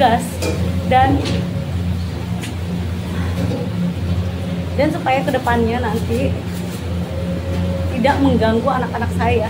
gas dan dan supaya kedepannya nanti tidak mengganggu anak-anak saya.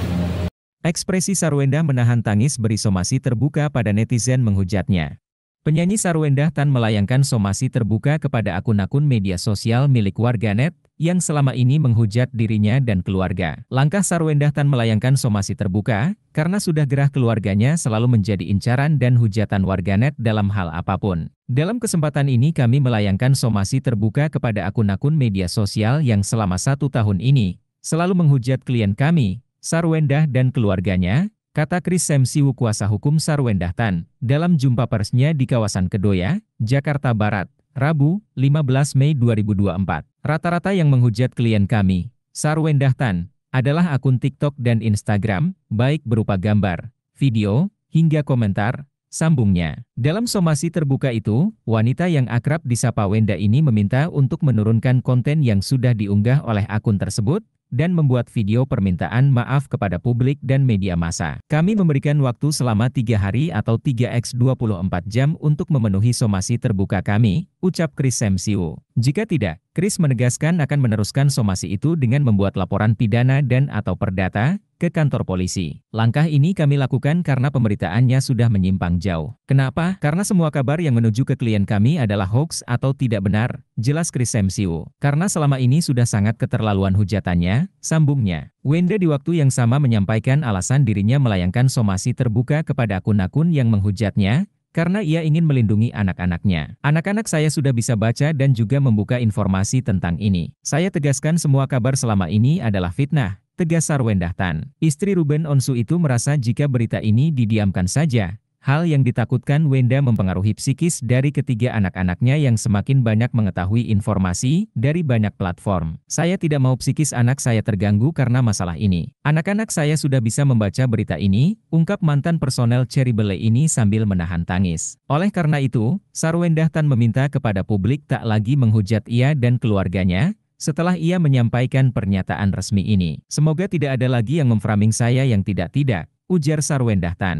Ekspresi Sarwenda menahan tangis beri somasi terbuka pada netizen menghujatnya. Penyanyi Sarwenda Tan melayangkan somasi terbuka kepada akun-akun media sosial milik warganet yang selama ini menghujat dirinya dan keluarga. Langkah Sarwendahtan melayangkan somasi terbuka, karena sudah gerah keluarganya selalu menjadi incaran dan hujatan warganet dalam hal apapun. Dalam kesempatan ini kami melayangkan somasi terbuka kepada akun-akun media sosial yang selama satu tahun ini, selalu menghujat klien kami, Sarwendah dan keluarganya, kata Chris Semsiwu kuasa hukum Sarwendah Tan, dalam jumpa persnya di kawasan Kedoya, Jakarta Barat, Rabu, 15 Mei 2024. Rata-rata yang menghujat klien kami, Sarwendah Tan, adalah akun TikTok dan Instagram, baik berupa gambar, video, hingga komentar, sambungnya. Dalam somasi terbuka itu, wanita yang akrab disapa Wenda ini meminta untuk menurunkan konten yang sudah diunggah oleh akun tersebut, dan membuat video permintaan maaf kepada publik dan media massa. Kami memberikan waktu selama tiga hari atau 3x 24 jam untuk memenuhi somasi terbuka kami, ucap Chris Samsiu. Jika tidak, Chris menegaskan akan meneruskan somasi itu dengan membuat laporan pidana dan atau perdata, ke kantor polisi. Langkah ini kami lakukan karena pemberitaannya sudah menyimpang jauh. Kenapa? Karena semua kabar yang menuju ke klien kami adalah hoax atau tidak benar, jelas Chris MCU. Karena selama ini sudah sangat keterlaluan hujatannya, sambungnya. Wenda di waktu yang sama menyampaikan alasan dirinya melayangkan somasi terbuka kepada akun-akun yang menghujatnya, karena ia ingin melindungi anak-anaknya. Anak-anak saya sudah bisa baca dan juga membuka informasi tentang ini. Saya tegaskan semua kabar selama ini adalah fitnah, tegas Sarwendah Tan. Istri Ruben Onsu itu merasa jika berita ini didiamkan saja, hal yang ditakutkan Wenda mempengaruhi psikis dari ketiga anak-anaknya yang semakin banyak mengetahui informasi dari banyak platform. Saya tidak mau psikis anak saya terganggu karena masalah ini. Anak-anak saya sudah bisa membaca berita ini, ungkap mantan personel Cherry Bele ini sambil menahan tangis. Oleh karena itu, Sarwendah Tan meminta kepada publik tak lagi menghujat ia dan keluarganya, setelah ia menyampaikan pernyataan resmi ini. Semoga tidak ada lagi yang memframing saya yang tidak-tidak, ujar Sarwendah Sarwendahtan.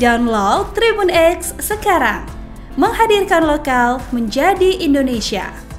Download Tribun X sekarang, menghadirkan lokal menjadi Indonesia.